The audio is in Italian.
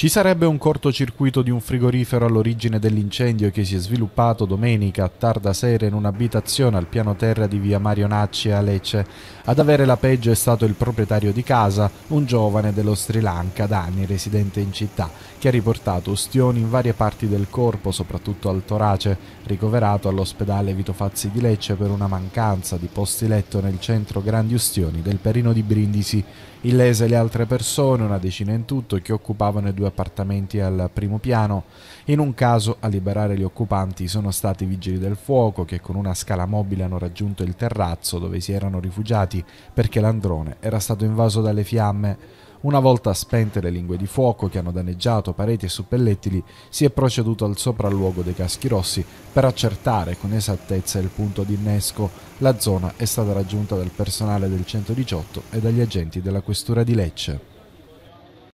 Ci sarebbe un cortocircuito di un frigorifero all'origine dell'incendio che si è sviluppato domenica a tarda sera in un'abitazione al piano terra di via Marionacci a Lecce. Ad avere la peggio è stato il proprietario di casa, un giovane dello Sri Lanka da anni residente in città, che ha riportato ustioni in varie parti del corpo, soprattutto al torace, ricoverato all'ospedale Vito Fazzi di Lecce per una mancanza di posti letto nel centro Grandi Ustioni del Perino di Brindisi. Illese le altre persone, una decina in tutto, che occupavano i due appartamenti al primo piano. In un caso a liberare gli occupanti sono stati i vigili del fuoco che con una scala mobile hanno raggiunto il terrazzo dove si erano rifugiati perché l'androne era stato invaso dalle fiamme. Una volta spente le lingue di fuoco che hanno danneggiato pareti e suppellettili, si è proceduto al sopralluogo dei caschi rossi per accertare con esattezza il punto di innesco. La zona è stata raggiunta dal personale del 118 e dagli agenti della questura di Lecce.